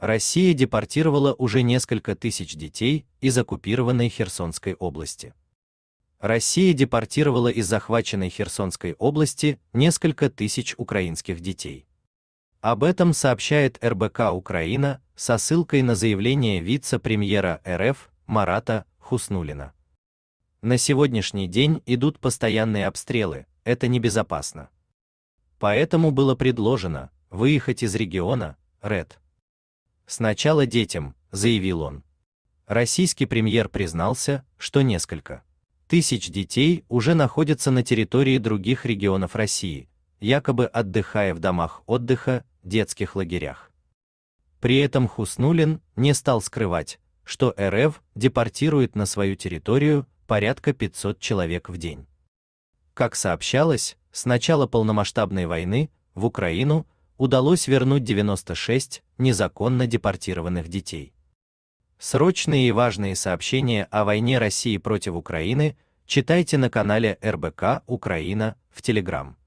Россия депортировала уже несколько тысяч детей из оккупированной Херсонской области. Россия депортировала из захваченной Херсонской области несколько тысяч украинских детей. Об этом сообщает РБК Украина со ссылкой на заявление вице-премьера РФ Марата Хуснулина. На сегодняшний день идут постоянные обстрелы, это небезопасно. Поэтому было предложено выехать из региона, РЭД. Сначала детям, заявил он. Российский премьер признался, что несколько тысяч детей уже находятся на территории других регионов России, якобы отдыхая в домах отдыха, детских лагерях. При этом Хуснулин не стал скрывать, что РФ депортирует на свою территорию порядка 500 человек в день. Как сообщалось, с начала полномасштабной войны в Украину удалось вернуть 96 незаконно депортированных детей. Срочные и важные сообщения о войне России против Украины читайте на канале РБК Украина в Телеграм.